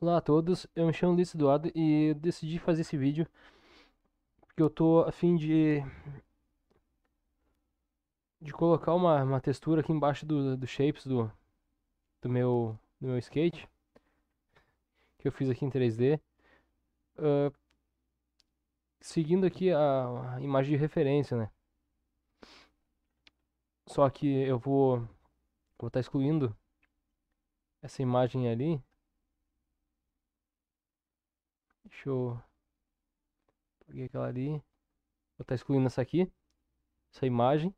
Olá a todos, eu me chamo Luiz Eduardo e eu decidi fazer esse vídeo porque eu tô a fim de de colocar uma, uma textura aqui embaixo do, do shapes do, do, meu, do meu skate que eu fiz aqui em 3D uh, ah, seguindo aqui a, a imagem de referência né só que eu vou vou estar tá excluindo essa imagem ali Deixa eu... Peguei aquela ali. Vou estar tá excluindo essa aqui. Essa imagem.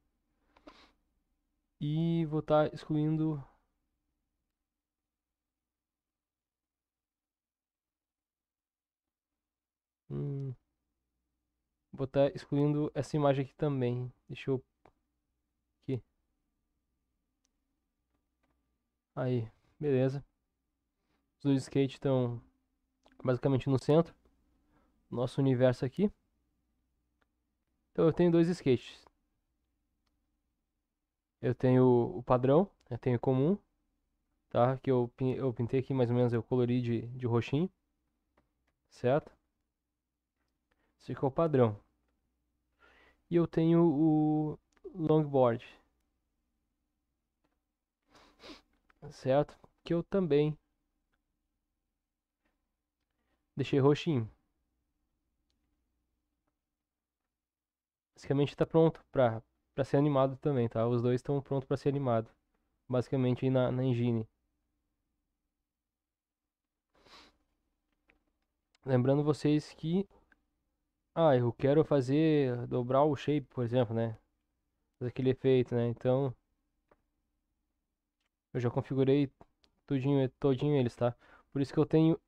E vou estar tá excluindo... Hum. Vou estar tá excluindo essa imagem aqui também. Deixa eu... Aqui. Aí, beleza. Os dois skate estão basicamente no centro. Nosso universo aqui. Então eu tenho dois skates. Eu tenho o padrão, eu tenho o comum, tá? Que eu, eu pintei aqui mais ou menos, eu colori de, de roxinho, certo? Esse aqui é o padrão. E eu tenho o longboard, certo? Que eu também Deixei roxinho. Basicamente está pronto para ser animado também, tá? Os dois estão prontos para ser animado. Basicamente aí na, na engine. Lembrando vocês que... Ah, eu quero fazer... Dobrar o shape, por exemplo, né? Fazer aquele efeito, né? Então... Eu já configurei tudinho, todinho eles, tá? Por isso que eu tenho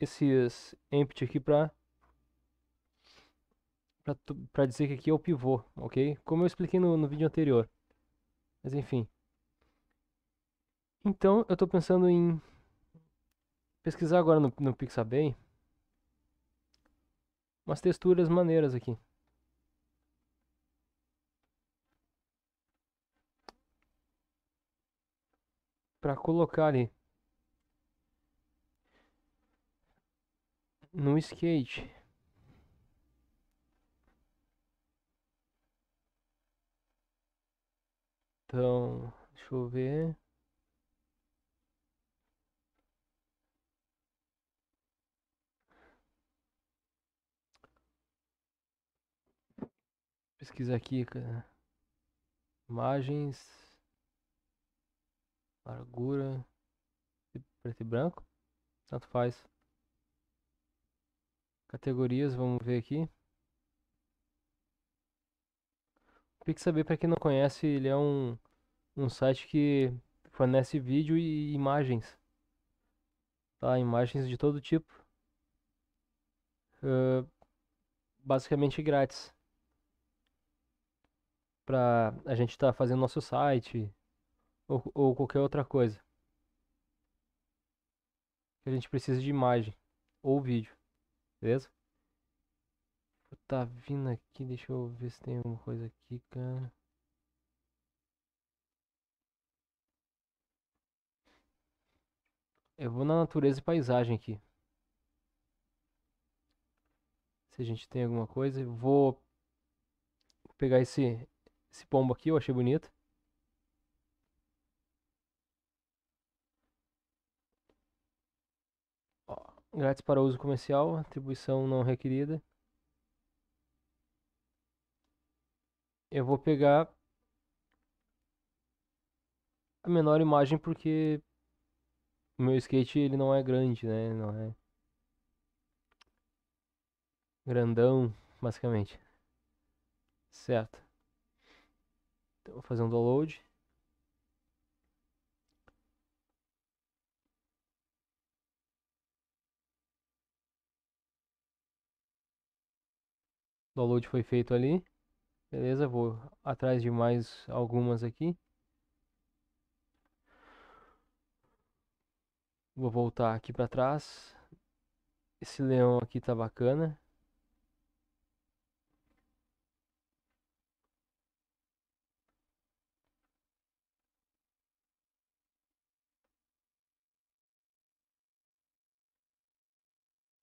esses empty aqui para para dizer que aqui é o pivô, ok? Como eu expliquei no, no vídeo anterior. Mas enfim. Então eu estou pensando em pesquisar agora no, no Pixabay umas texturas maneiras aqui. Para colocar ali. no skate. Então, deixa eu ver. Pesquisa aqui, cara. Imagens. Largura. Preto e branco. Tanto faz. Categorias, vamos ver aqui. O Pixabay, para quem não conhece, ele é um, um site que fornece vídeo e imagens. Tá, imagens de todo tipo. Uh, basicamente grátis. para a gente estar tá fazendo nosso site ou, ou qualquer outra coisa. Que a gente precisa de imagem ou vídeo. Beleza? Tá vindo aqui, deixa eu ver se tem alguma coisa aqui, cara. Eu vou na natureza e paisagem aqui. Se a gente tem alguma coisa, eu vou pegar esse esse pombo aqui, eu achei bonito. Grátis para uso comercial, atribuição não requerida. Eu vou pegar a menor imagem porque o meu skate ele não é grande, né? Não é grandão, basicamente. Certo. Então vou fazer um download. download foi feito ali. Beleza, vou atrás de mais algumas aqui. Vou voltar aqui para trás. Esse leão aqui tá bacana.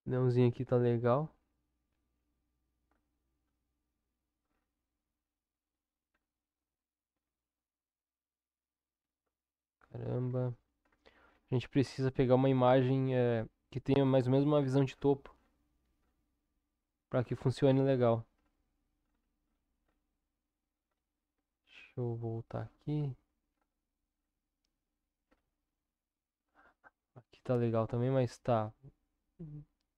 Leãozinho aqui tá legal. Caramba. A gente precisa pegar uma imagem é, que tenha mais ou menos uma visão de topo. para que funcione legal. Deixa eu voltar aqui. Aqui tá legal também, mas tá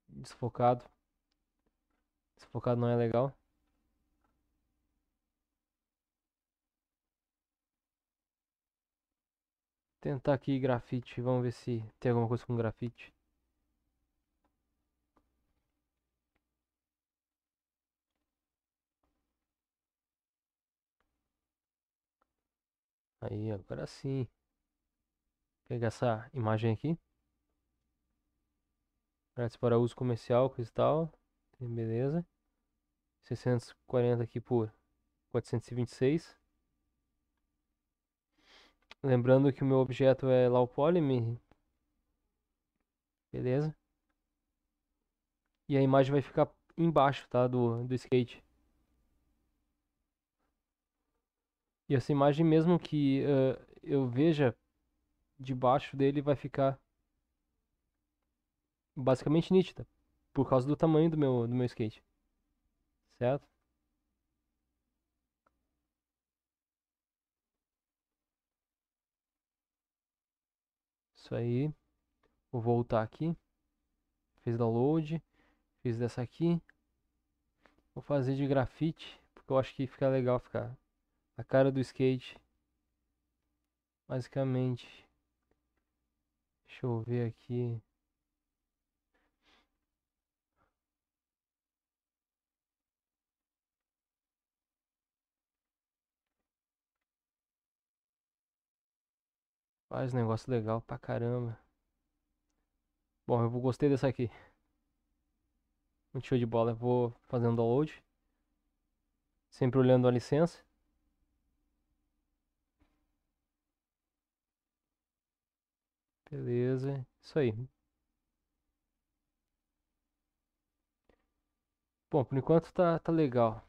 desfocado. Desfocado não é legal. Tentar aqui grafite, vamos ver se tem alguma coisa com grafite. Aí, agora sim. Pegar essa imagem aqui. Artes para uso comercial, cristal. Beleza. 640 aqui por 426. Lembrando que o meu objeto é lá o polymer. Beleza? E a imagem vai ficar embaixo, tá? Do, do skate. E essa imagem mesmo que uh, eu veja debaixo dele vai ficar basicamente nítida. Por causa do tamanho do meu, do meu skate. Certo? Isso aí. Vou voltar aqui. Fiz download. Fiz dessa aqui. Vou fazer de grafite. Porque eu acho que fica legal ficar a cara do skate. Basicamente. Deixa eu ver aqui. Faz negócio legal pra caramba. Bom, eu gostei dessa aqui. Muito show de bola. Eu vou fazendo download. Sempre olhando a licença. Beleza. Isso aí. Bom, por enquanto tá, tá legal.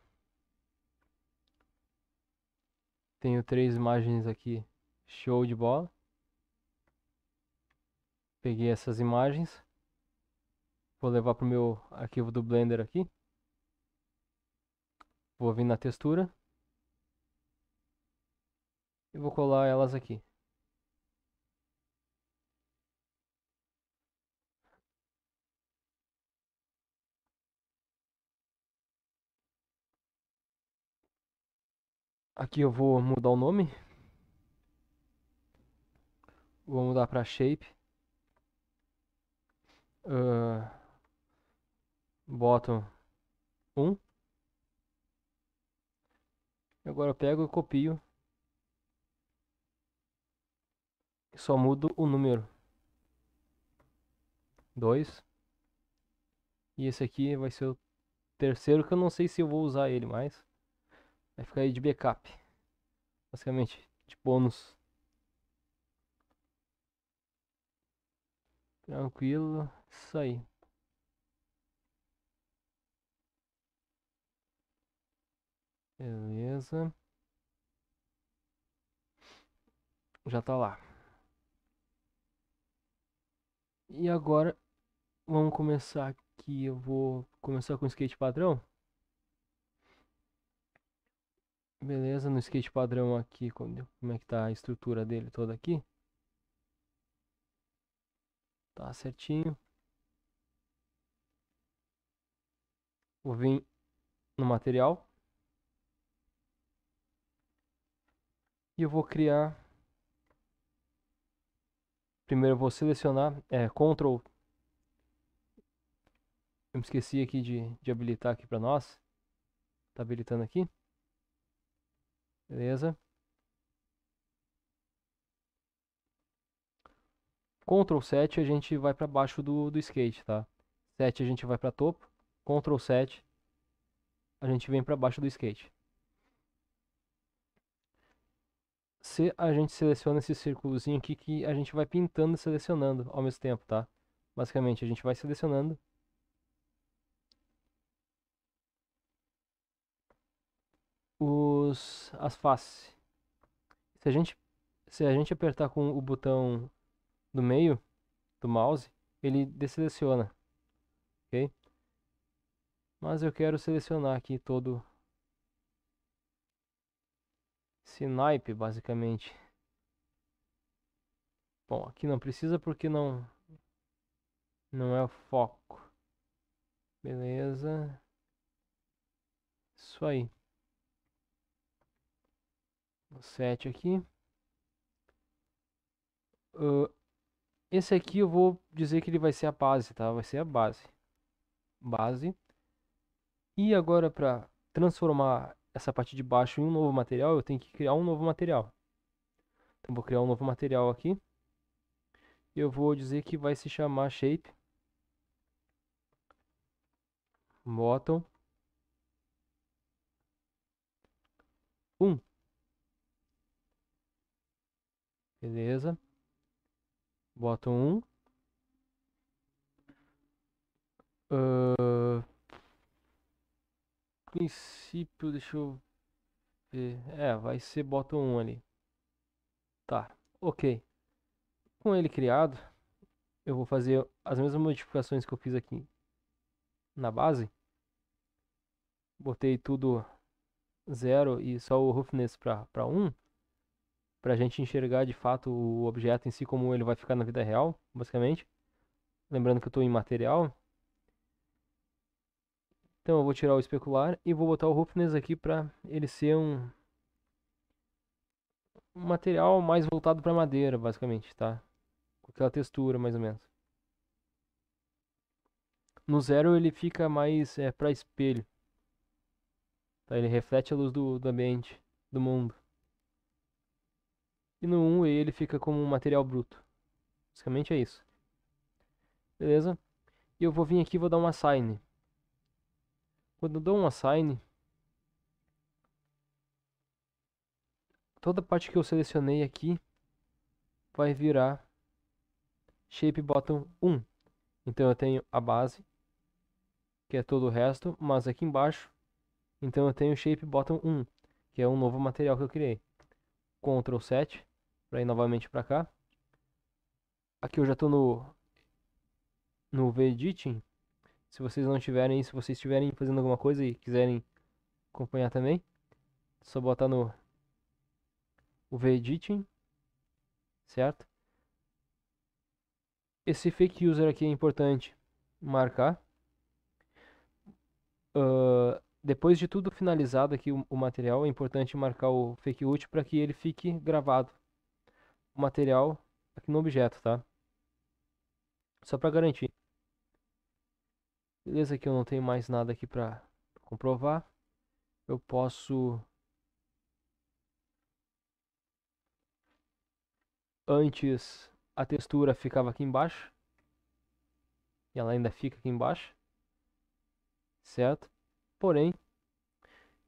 Tenho três imagens aqui. Show de bola. Peguei essas imagens. Vou levar para o meu arquivo do Blender aqui. Vou vir na textura. E vou colar elas aqui. Aqui eu vou mudar o nome. Vou mudar para shape. Uh, boto um. Agora eu pego e copio. só mudo o número. 2. E esse aqui vai ser o terceiro que eu não sei se eu vou usar ele mais. Vai ficar aí de backup. Basicamente, de bônus. Tranquilo. Isso aí. Beleza. Já tá lá. E agora vamos começar aqui. Eu vou começar com o skate padrão. Beleza, no skate padrão aqui, como é que tá a estrutura dele toda aqui. Tá certinho. Vou vir no material. E eu vou criar. Primeiro eu vou selecionar, é, Ctrl. Eu me esqueci aqui de, de habilitar aqui para nós. Tá habilitando aqui. Beleza. Ctrl 7 a gente vai para baixo do, do skate, tá? 7 a gente vai para topo, Ctrl 7 a gente vem para baixo do skate. Se a gente seleciona esse círculozinho aqui que a gente vai pintando e selecionando ao mesmo tempo, tá? Basicamente a gente vai selecionando os as faces. Se a gente se a gente apertar com o botão do meio do mouse, ele deseleciona, ok? Mas eu quero selecionar aqui todo esse naipe, basicamente. Bom, aqui não precisa porque não, não é o foco. Beleza. Isso aí. O 7 aqui. Uh, esse aqui eu vou dizer que ele vai ser a base, tá? Vai ser a base. Base. E agora para transformar essa parte de baixo em um novo material, eu tenho que criar um novo material. Então vou criar um novo material aqui. Eu vou dizer que vai se chamar shape bottom 1. Beleza. Boto um. Uh, princípio, deixa eu ver. É, vai ser bota um ali. Tá, ok. Com ele criado, eu vou fazer as mesmas modificações que eu fiz aqui na base. Botei tudo zero e só o roughness para 1. Um para a gente enxergar de fato o objeto em si como ele vai ficar na vida real, basicamente. Lembrando que eu estou em material. Então eu vou tirar o especular e vou botar o roughness aqui para ele ser um, um material mais voltado para madeira, basicamente, tá? Com aquela textura, mais ou menos. No zero ele fica mais é, para espelho. Tá? Ele reflete a luz do, do ambiente, do mundo. E no 1 ele fica como um material bruto. Basicamente é isso. Beleza? E eu vou vir aqui e vou dar um assign. Quando eu dou um assign, toda parte que eu selecionei aqui vai virar shape bottom 1. Então eu tenho a base, que é todo o resto, mas aqui embaixo, então eu tenho shape bottom 1, que é um novo material que eu criei. Ctrl 7, para ir novamente para cá. Aqui eu já estou no no editing. Se vocês não tiverem, se vocês estiverem fazendo alguma coisa e quiserem acompanhar também, é só botar no o editing certo? Esse fake user aqui é importante marcar. Uh, depois de tudo finalizado aqui o, o material, é importante marcar o fake ult para que ele fique gravado material aqui no objeto, tá? Só para garantir. Beleza, aqui eu não tenho mais nada aqui para comprovar. Eu posso... Antes a textura ficava aqui embaixo. E ela ainda fica aqui embaixo. Certo? Porém,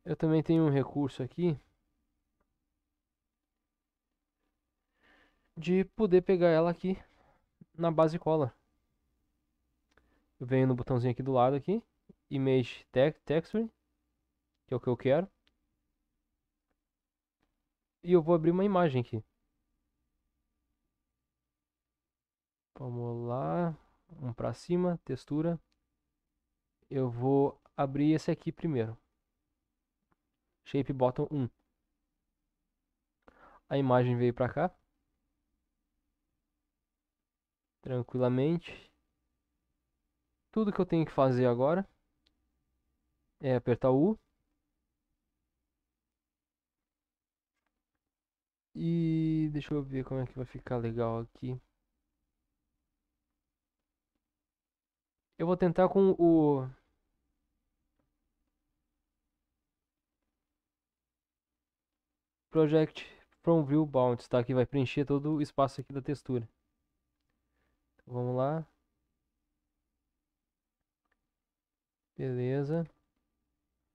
eu também tenho um recurso aqui de poder pegar ela aqui na base cola. Eu venho no botãozinho aqui do lado aqui, Image te Texture, que é o que eu quero. E eu vou abrir uma imagem aqui. Vamos lá, um para cima, textura. Eu vou abrir esse aqui primeiro. Shape Bottom 1. A imagem veio para cá tranquilamente. Tudo que eu tenho que fazer agora é apertar o U. E deixa eu ver como é que vai ficar legal aqui. Eu vou tentar com o... Project From View Bounds, tá? Que vai preencher todo o espaço aqui da textura vamos lá. Beleza.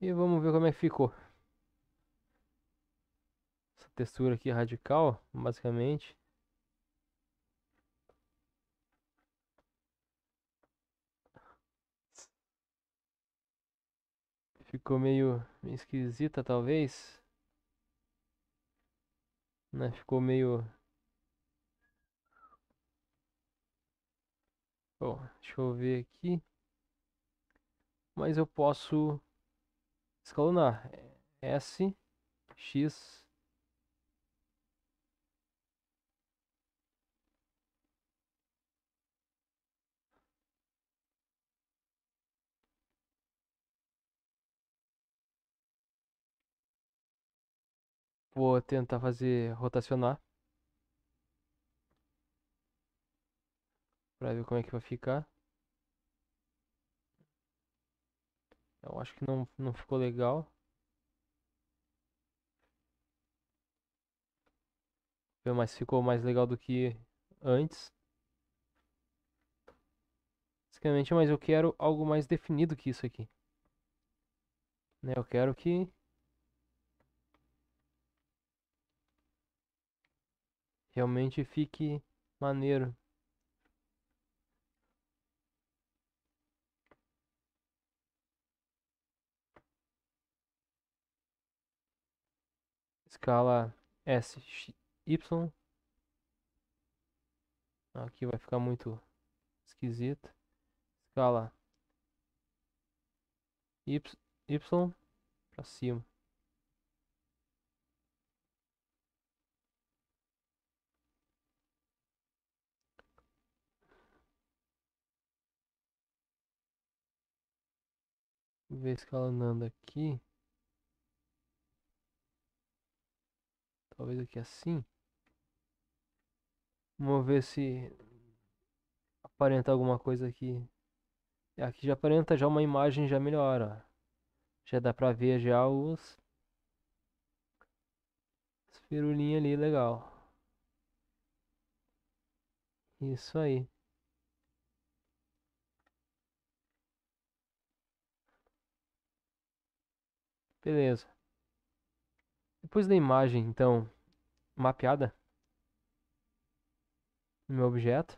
E vamos ver como é que ficou. Essa textura aqui radical, basicamente. Ficou meio, meio esquisita, talvez. Né? Ficou meio Bom, deixa eu ver aqui. Mas eu posso escalonar. É S, X. Vou tentar fazer rotacionar. Pra ver como é que vai ficar. Eu acho que não, não ficou legal. Mas ficou mais legal do que antes. Basicamente, mas eu quero algo mais definido que isso aqui. Né? Eu quero que... Realmente fique maneiro. escala SY. Aqui vai ficar muito esquisito. Escala Y, para cima. Vou ver andando aqui. Talvez aqui assim. Vamos ver se aparenta alguma coisa aqui. É, aqui já aparenta já uma imagem já melhor, ó. Já dá pra ver já os... As firulinhas ali, legal. Isso aí. Beleza. Depois da imagem, então, mapeada no meu objeto,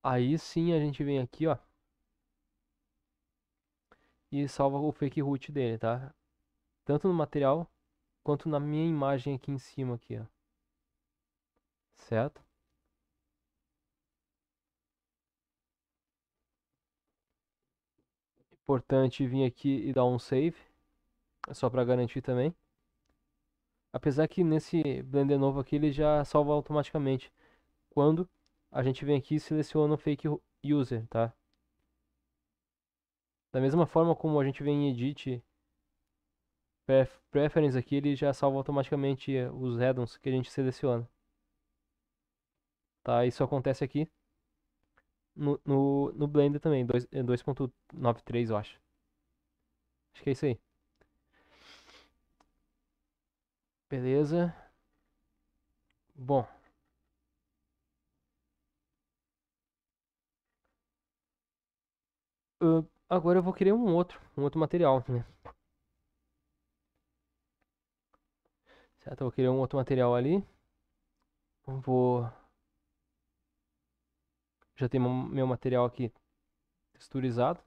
aí sim a gente vem aqui, ó, e salva o fake root dele, tá? Tanto no material quanto na minha imagem aqui em cima, aqui, ó. Certo? Importante vir aqui e dar um save. É só para garantir também. Apesar que nesse Blender novo aqui ele já salva automaticamente. Quando a gente vem aqui e seleciona o Fake User, tá? Da mesma forma como a gente vem em Edit Preference aqui, ele já salva automaticamente os addons que a gente seleciona. Tá, isso acontece aqui no, no, no Blender também, 2.93 eu acho. Acho que é isso aí. Beleza. Bom. Uh, agora eu vou querer um outro, um outro material, né? Certo, eu vou querer um outro material ali. Vou... Já tem meu material aqui texturizado.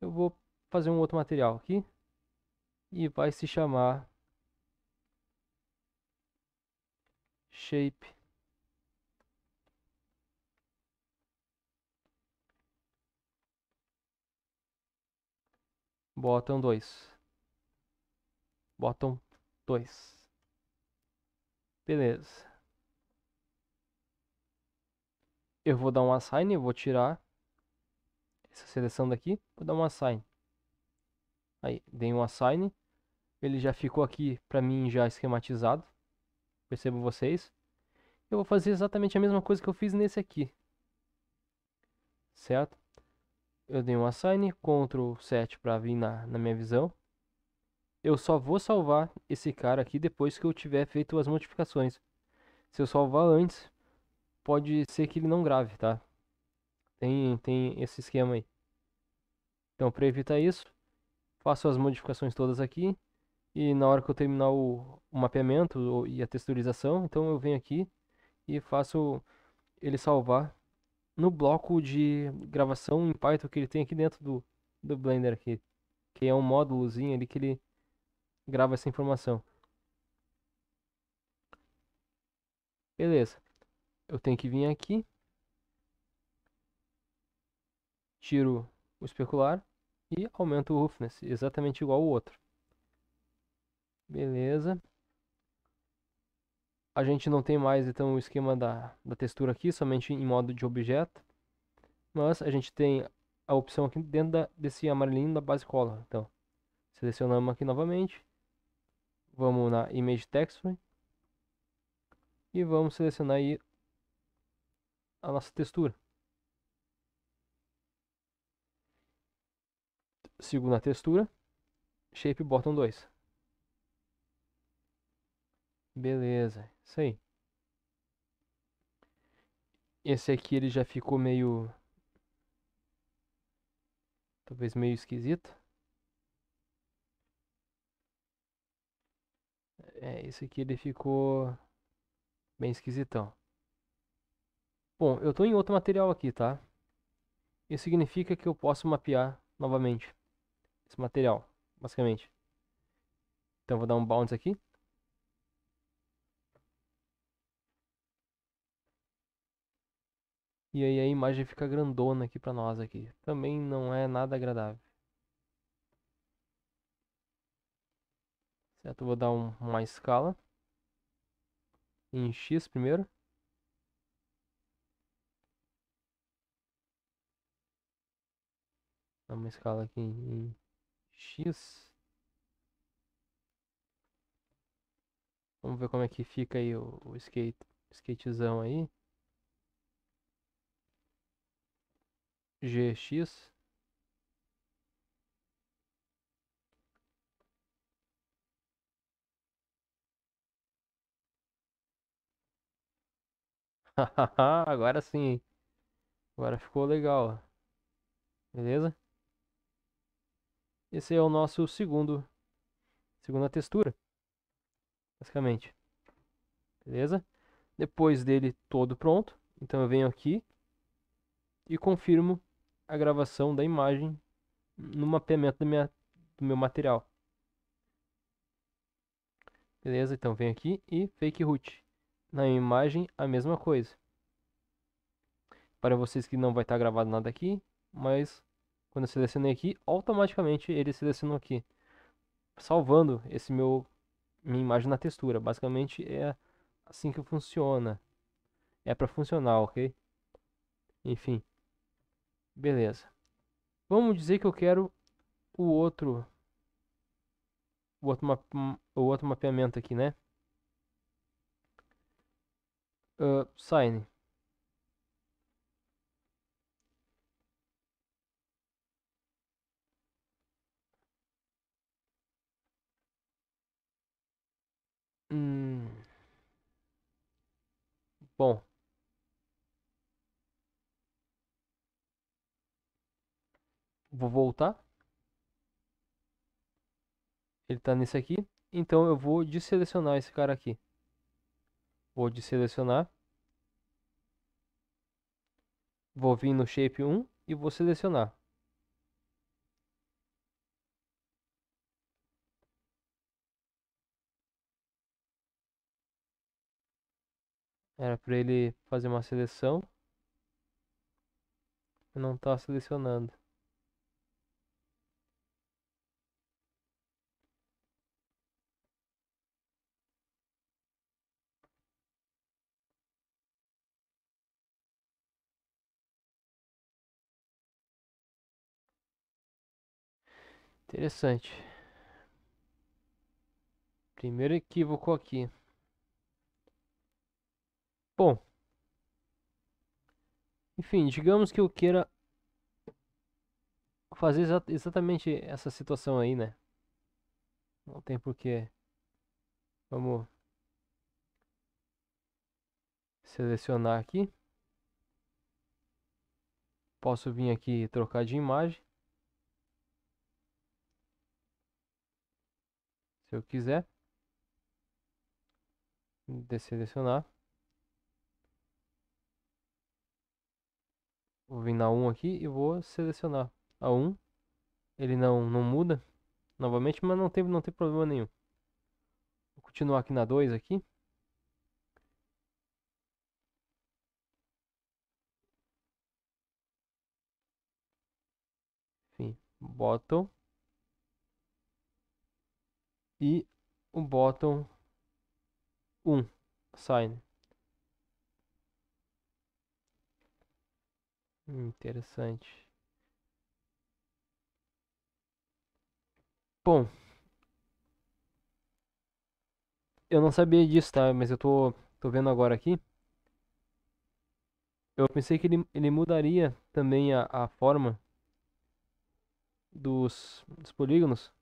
Eu vou fazer um outro material aqui. E vai se chamar shape. Bottom 2. Bottom 2. Beleza. Eu vou dar um assign, vou tirar essa seleção daqui, vou dar um assign. Aí, dei um assign, ele já ficou aqui para mim já esquematizado. Percebam vocês? Eu vou fazer exatamente a mesma coisa que eu fiz nesse aqui. Certo? Eu dei um assign, Ctrl 7 para vir na, na minha visão. Eu só vou salvar esse cara aqui depois que eu tiver feito as modificações. Se eu salvar antes, pode ser que ele não grave, tá? Tem, tem esse esquema aí. Então, para evitar isso, faço as modificações todas aqui e na hora que eu terminar o, o mapeamento e a texturização, então eu venho aqui e faço ele salvar no bloco de gravação em Python que ele tem aqui dentro do, do Blender aqui, que é um módulozinho ali que ele grava essa informação. Beleza. Eu tenho que vir aqui. Tiro o especular e aumento o roughness, exatamente igual ao outro. Beleza. A gente não tem mais então o esquema da, da textura aqui, somente em modo de objeto. Mas a gente tem a opção aqui dentro da, desse amarelinho da base color. Então, selecionamos aqui novamente. Vamos na Image Texture. E vamos selecionar aí a nossa textura. Sigo na textura. Shape Bottom 2. Beleza, isso aí. Esse aqui ele já ficou meio... Talvez meio esquisito. É, esse aqui ele ficou bem esquisitão. Bom, eu estou em outro material aqui, tá? Isso significa que eu posso mapear novamente esse material, basicamente. Então eu vou dar um bounce aqui. E aí a imagem fica grandona aqui para nós aqui. Também não é nada agradável. Certo, vou dar um, uma escala. Em X primeiro. Dá uma escala aqui em, em X. Vamos ver como é que fica aí o, o skate, skatezão aí. GX Agora sim. Agora ficou legal. Beleza? Esse é o nosso segundo. Segunda textura. Basicamente. Beleza? Depois dele todo pronto. Então eu venho aqui. E confirmo a gravação da imagem no mapeamento minha, do meu material. Beleza, então vem aqui e fake root. Na imagem, a mesma coisa. Para vocês que não vai estar tá gravado nada aqui, mas quando eu selecionei aqui, automaticamente ele selecionou aqui. Salvando esse meu minha imagem na textura. Basicamente é assim que funciona. É para funcionar, ok? Enfim. Beleza. Vamos dizer que eu quero o outro o outro, map, o outro mapeamento aqui, né? Uh, sign. Hum. Bom. vou voltar. Ele está nesse aqui. Então eu vou deselecionar esse cara aqui. Vou deselecionar. Vou vir no shape 1 e vou selecionar. Era para ele fazer uma seleção. Não está selecionando. Interessante. Primeiro equívoco aqui. Bom. Enfim, digamos que eu queira fazer exa exatamente essa situação aí, né? Não tem porquê. Vamos selecionar aqui. Posso vir aqui e trocar de imagem. se eu quiser deselecionar vou vir na 1 aqui e vou selecionar a 1 ele não não muda novamente mas não tem não tem problema nenhum vou continuar aqui na 2 aqui enfim bottom e o bottom 1 sign. Interessante. Bom, eu não sabia disso, tá? Mas eu tô, tô vendo agora aqui. Eu pensei que ele, ele mudaria também a, a forma dos, dos polígonos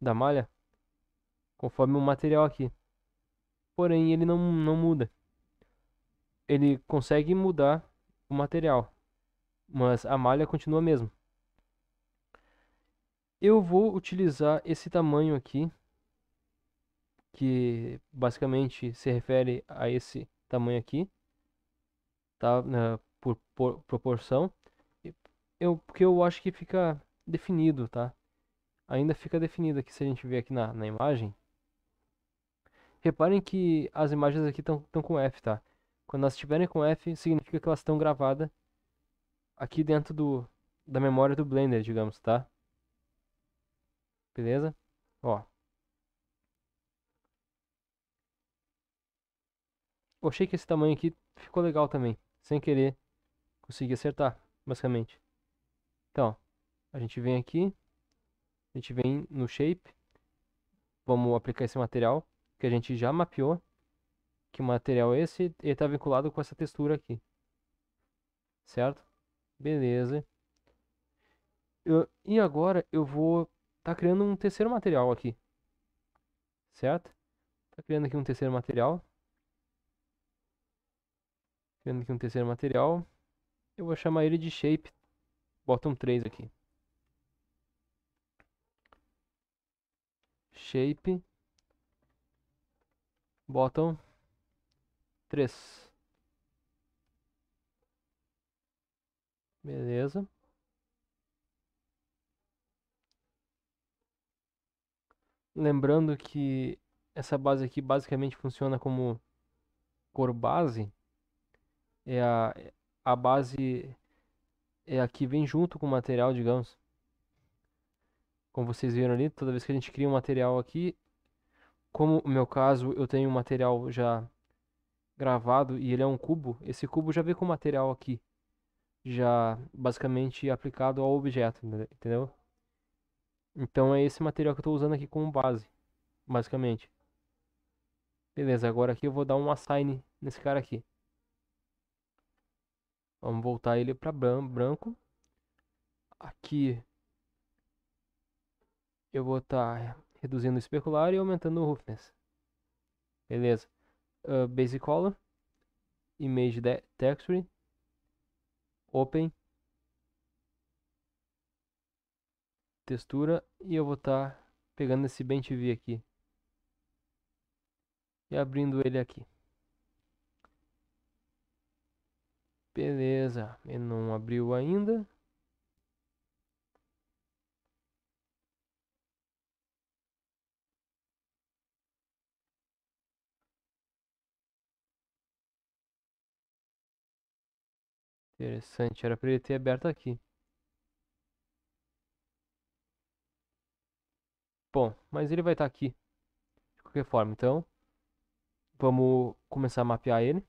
da malha conforme o material aqui. Porém, ele não, não muda. Ele consegue mudar o material, mas a malha continua a mesma. Eu vou utilizar esse tamanho aqui, que basicamente se refere a esse tamanho aqui, tá? na por, por, proporção. Eu, porque eu acho que fica definido, tá? Ainda fica definido aqui, se a gente ver aqui na, na imagem, Reparem que as imagens aqui estão com F, tá? Quando elas estiverem com F, significa que elas estão gravadas aqui dentro do, da memória do Blender, digamos, tá? Beleza? Ó. Eu achei que esse tamanho aqui ficou legal também. Sem querer, consegui acertar, basicamente. Então, a gente vem aqui. A gente vem no Shape. Vamos aplicar esse material que a gente já mapeou que material é esse e está vinculado com essa textura aqui. Certo? Beleza. Eu, e agora eu vou estar tá criando um terceiro material aqui. Certo? Tá criando aqui um terceiro material. Criando aqui um terceiro material. Eu vou chamar ele de shape. Bota 3 aqui. Shape Bottom. 3. Beleza. Lembrando que essa base aqui basicamente funciona como cor base. É a, a base é a que vem junto com o material, digamos. Como vocês viram ali, toda vez que a gente cria um material aqui, como o meu caso, eu tenho um material já gravado e ele é um cubo, esse cubo já vem com material aqui, já basicamente aplicado ao objeto, entendeu? Então é esse material que eu estou usando aqui como base, basicamente. Beleza, agora aqui eu vou dar um assign nesse cara aqui. Vamos voltar ele para branco. Aqui eu vou estar tá reduzindo o especular e aumentando o roughness. Beleza. Uh, basic color, image texture, open, textura e eu vou estar tá pegando esse BenTV aqui e abrindo ele aqui. Beleza, ele não abriu ainda. Interessante, era para ele ter aberto aqui. Bom, mas ele vai estar tá aqui. De qualquer forma, então. Vamos começar a mapear ele.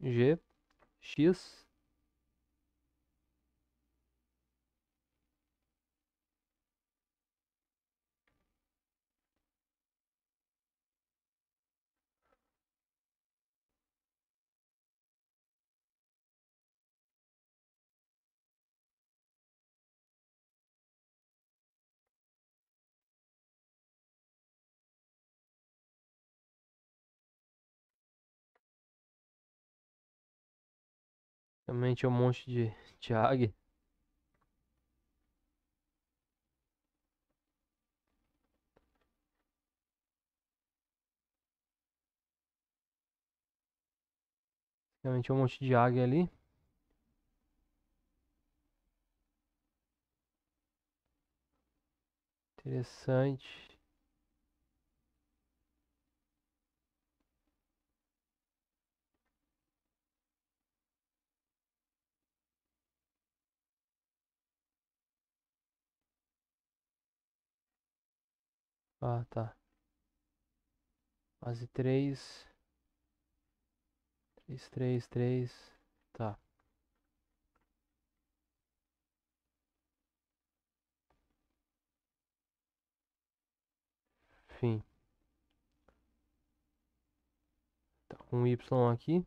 G, X, Realmente é um monte de, de águia. Realmente é um monte de águia ali. Interessante. Ah, tá. Fase 3. 3, 3, 3. Tá. Fim. Tá, um Y aqui.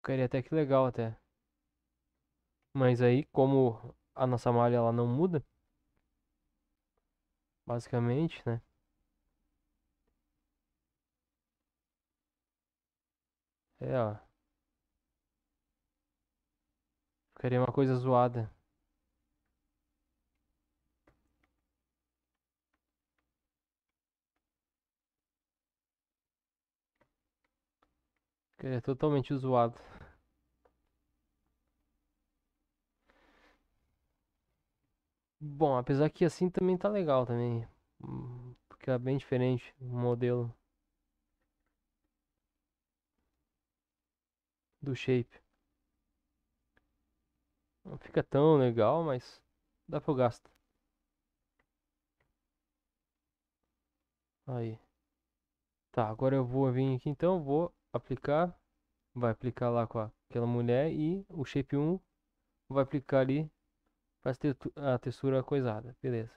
Ficaria até que legal até. Mas aí, como a nossa malha ela não muda, basicamente, né? É, ó. Ficaria uma coisa zoada. que é totalmente zoado. Bom, apesar que assim também tá legal também. Fica é bem diferente o modelo. Do shape. Não fica tão legal, mas dá eu gasto. Aí. Tá, agora eu vou vir aqui então, vou aplicar, vai aplicar lá com aquela mulher e o shape 1 vai aplicar ali para a textura coisada, beleza.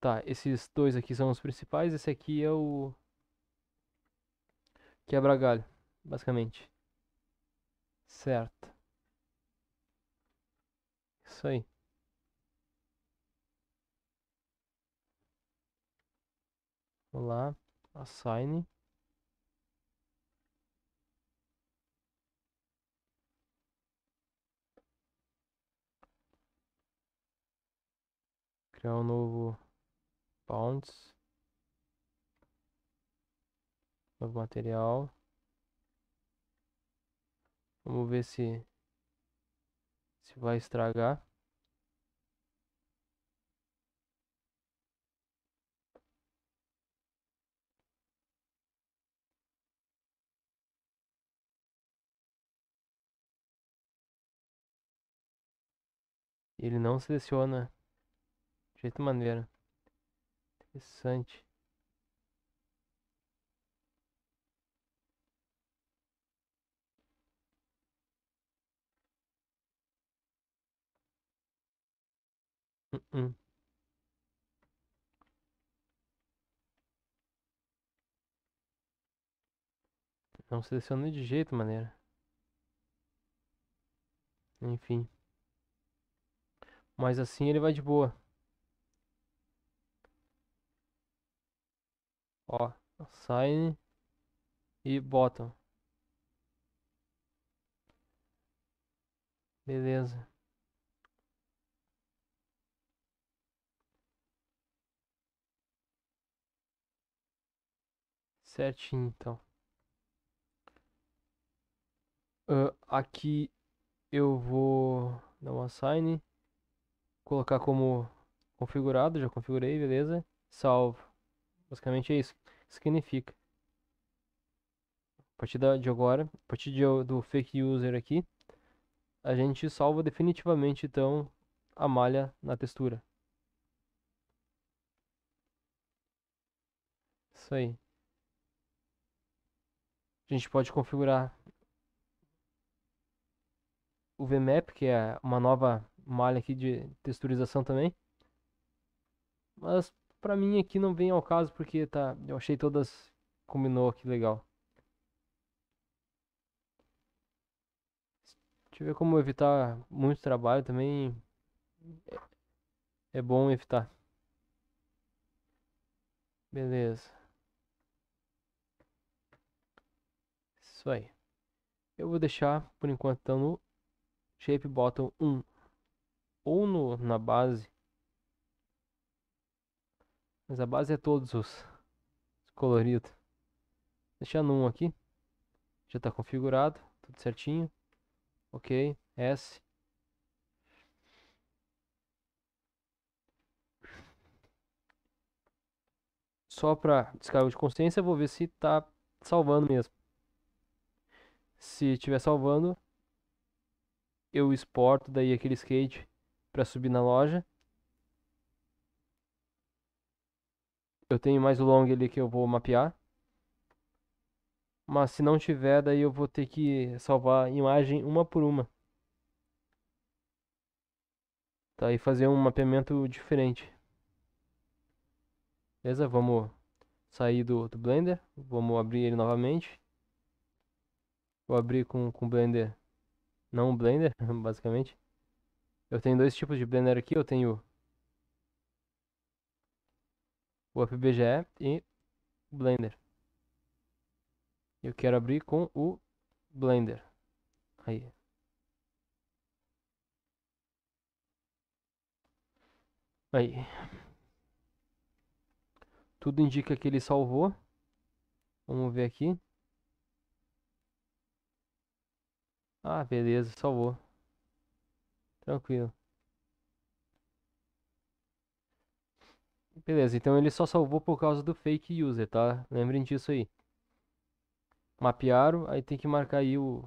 Tá, esses dois aqui são os principais, esse aqui é o quebra-galho, basicamente. Certo. Isso aí. Vamos lá, assign. criar um novo Pounds. Novo material. Vamos ver se se vai estragar. Ele não seleciona de jeito maneiro. Interessante. Uh -uh. Não seleciona de jeito maneira. Enfim. Mas assim ele vai de boa. Ó, sign e bottom. Beleza. Certinho, então. Uh, aqui eu vou dar uma sign. Colocar como configurado. Já configurei, beleza. Salvo. Basicamente é isso. Significa. A partir de agora, a partir de, do fake user aqui, a gente salva definitivamente então a malha na textura. Isso aí. A gente pode configurar o VMAP, que é uma nova malha aqui de texturização também. Mas para mim aqui não vem ao caso porque tá, eu achei todas combinou aqui legal. Deixa eu ver como evitar muito trabalho também. É, é bom evitar. Beleza. Isso aí. Eu vou deixar por enquanto então no shape bottom 1 ou no, na base mas a base é todos os coloridos. Deixando um aqui. Já está configurado. Tudo certinho. Ok. S. Só para descargo de consciência, vou ver se está salvando mesmo. Se estiver salvando, eu exporto daí aquele skate para subir na loja. Eu tenho mais o long ali que eu vou mapear. Mas se não tiver, daí eu vou ter que salvar a imagem uma por uma. Tá, e fazer um mapeamento diferente. Beleza? Vamos sair do, do Blender. Vamos abrir ele novamente. Vou abrir com, com Blender. Não Blender, basicamente. Eu tenho dois tipos de Blender aqui. Eu tenho o FBGE e o Blender. Eu quero abrir com o Blender. Aí. Aí. Tudo indica que ele salvou. Vamos ver aqui. Ah, beleza, salvou. Tranquilo. Beleza, então ele só salvou por causa do fake user, tá? Lembrem disso aí. Mapearam, aí tem que marcar aí o...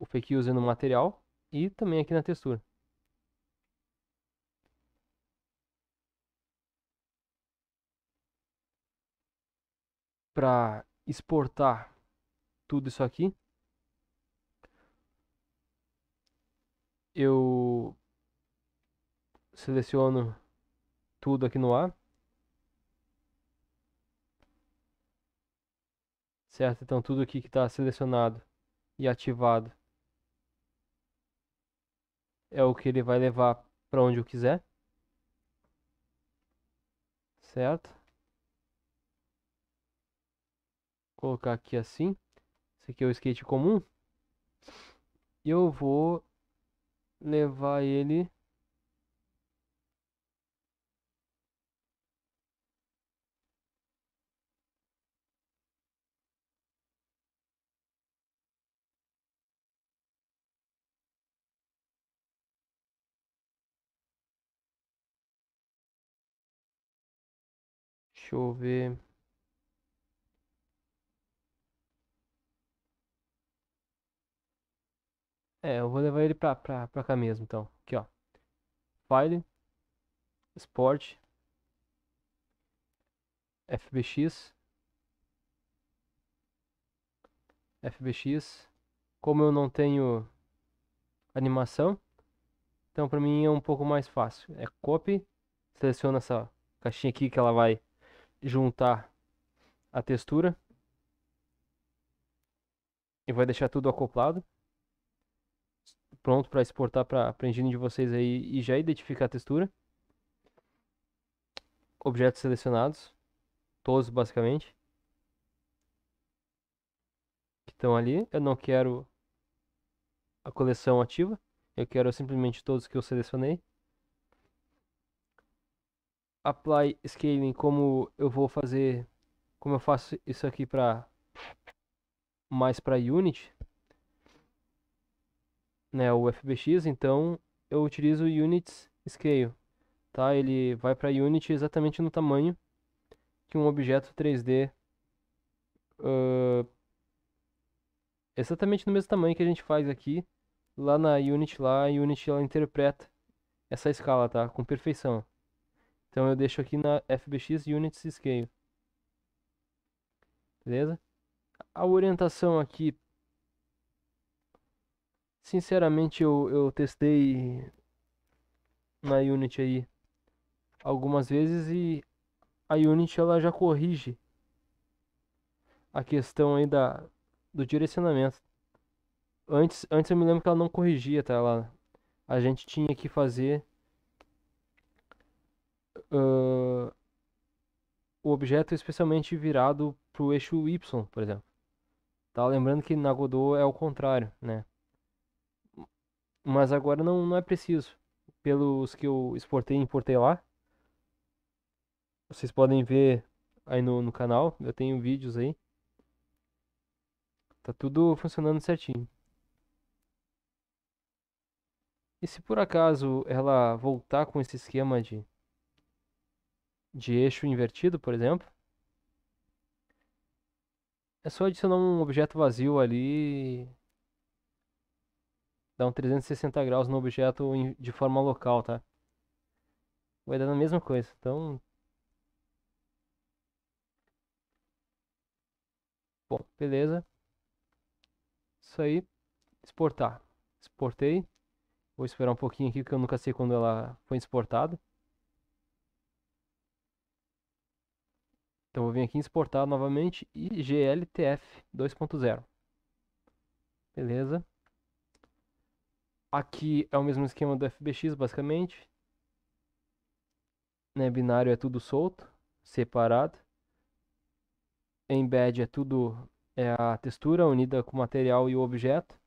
O fake user no material e também aqui na textura. Para exportar tudo isso aqui, eu seleciono tudo aqui no ar. Certo? Então tudo aqui que está selecionado e ativado é o que ele vai levar para onde eu quiser. Certo? Vou colocar aqui assim. Esse aqui é o skate comum. e Eu vou levar ele Deixa eu ver. É, eu vou levar ele pra, pra, pra cá mesmo, então. Aqui, ó. File. Export. FBX. FBX. Como eu não tenho animação, então pra mim é um pouco mais fácil. É copy. Seleciona essa caixinha aqui que ela vai juntar a textura e vai deixar tudo acoplado pronto para exportar para a de vocês aí e já identificar a textura objetos selecionados todos basicamente que estão ali eu não quero a coleção ativa eu quero simplesmente todos que eu selecionei apply scaling, como eu vou fazer, como eu faço isso aqui para mais para Unity, né, o FBX, então eu utilizo o Units Scale, tá? Ele vai para Unity exatamente no tamanho que um objeto 3D uh, exatamente no mesmo tamanho que a gente faz aqui lá na Unity lá, a Unity ela interpreta essa escala, tá? Com perfeição. Então eu deixo aqui na FBX Units Scale. Beleza? A orientação aqui. Sinceramente eu, eu testei na Unity aí algumas vezes e a Unity ela já corrige a questão aí da, do direcionamento. Antes, antes eu me lembro que ela não corrigia, tá? Ela, a gente tinha que fazer uh, o objeto especialmente virado para o eixo Y, por exemplo. Tá? Lembrando que na Godot é o contrário, né? Mas agora não, não é preciso. Pelos que eu exportei e importei lá, vocês podem ver aí no, no canal, eu tenho vídeos aí. Tá tudo funcionando certinho. E se por acaso ela voltar com esse esquema de de eixo invertido, por exemplo, é só adicionar um objeto vazio ali dá um 360 graus no objeto de forma local, tá? Vai dar a mesma coisa, então... Bom, beleza. Isso aí. Exportar. Exportei. Vou esperar um pouquinho aqui, porque eu nunca sei quando ela foi exportada. Então vou vir aqui em exportar novamente e GLTF 2.0. Beleza. Aqui é o mesmo esquema do FBX, basicamente. Né, binário é tudo solto, separado. Embed é tudo é a textura unida com o material e o objeto.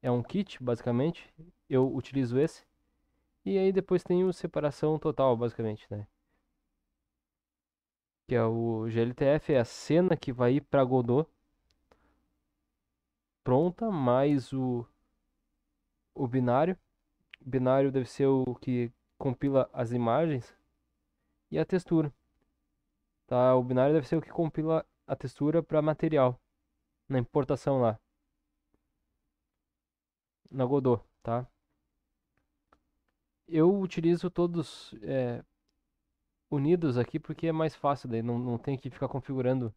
É um kit, basicamente. Eu utilizo esse. E aí depois tem o separação total, basicamente, né? que é o GLTF, é a cena que vai ir para Godot pronta, mais o, o binário. O binário deve ser o que compila as imagens e a textura. Tá? O binário deve ser o que compila a textura para material na importação lá. Na Godot, tá? Eu utilizo todos é, unidos aqui porque é mais fácil, daí não, não tem que ficar configurando,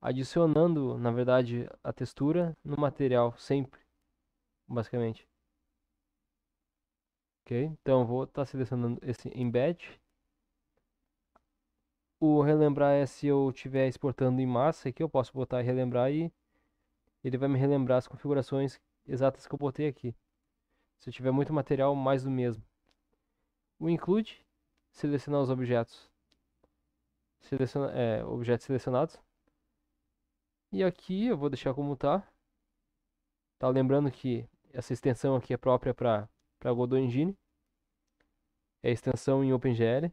adicionando, na verdade, a textura no material sempre, basicamente. Ok, então vou estar tá selecionando esse embed. O relembrar é se eu estiver exportando em massa aqui, eu posso botar relembrar e ele vai me relembrar as configurações exatas que eu botei aqui. Se eu tiver muito material, mais do mesmo. O include selecionar os objetos. Seleciona, é, objetos selecionados. E aqui eu vou deixar como está. Tá lembrando que essa extensão aqui é própria para Godot Engine. É a extensão em OpenGL.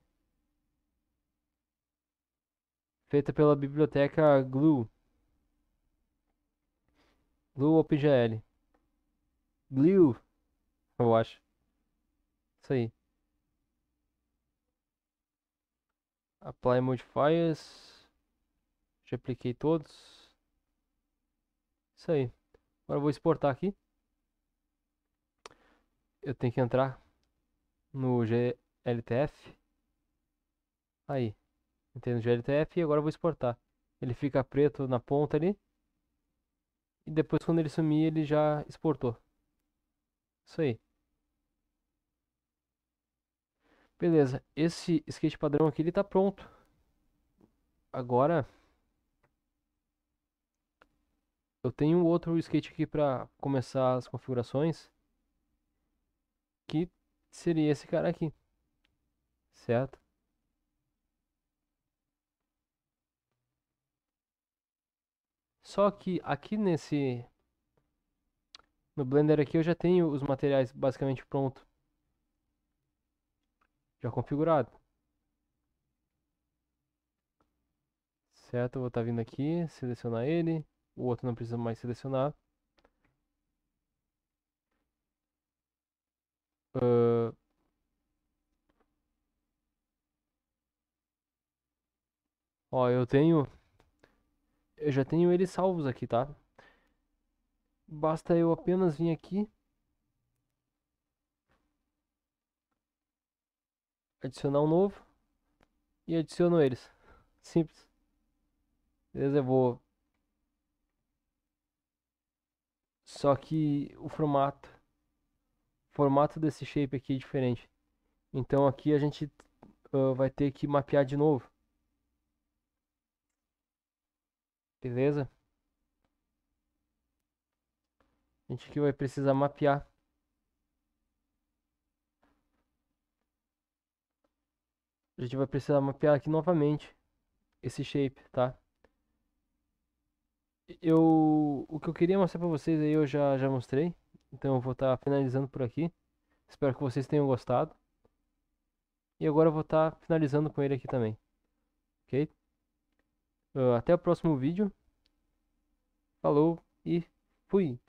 Feita pela biblioteca Glue. Glue OpenGL. Glue, eu acho. Isso aí. Apply modifiers. Já apliquei todos. Isso aí. Agora vou exportar aqui. Eu tenho que entrar no GLTF. Aí. Entrei no GLTF e agora vou exportar. Ele fica preto na ponta ali. E depois quando ele sumir ele já exportou. Isso aí. Beleza, esse skate padrão aqui ele tá pronto. Agora eu tenho outro skate aqui para começar as configurações, que seria esse cara aqui, certo? Só que aqui nesse no Blender aqui eu já tenho os materiais basicamente pronto já configurado. Certo, eu vou estar tá vindo aqui, selecionar ele. O outro não precisa mais selecionar. Uh... Ó, eu tenho... Eu já tenho eles salvos aqui, tá? Basta eu apenas vir aqui adicionar um novo e adiciono eles. Simples. Beleza, eu vou. Só que o formato, o formato desse shape aqui é diferente. Então aqui a gente uh, vai ter que mapear de novo. Beleza? A gente aqui vai precisar mapear A gente vai precisar mapear aqui novamente esse shape, tá? Eu, o que eu queria mostrar para vocês aí eu já, já mostrei, então eu vou estar tá finalizando por aqui. Espero que vocês tenham gostado. E agora eu vou estar tá finalizando com ele aqui também. Ok? Uh, até o próximo vídeo. Falou e fui!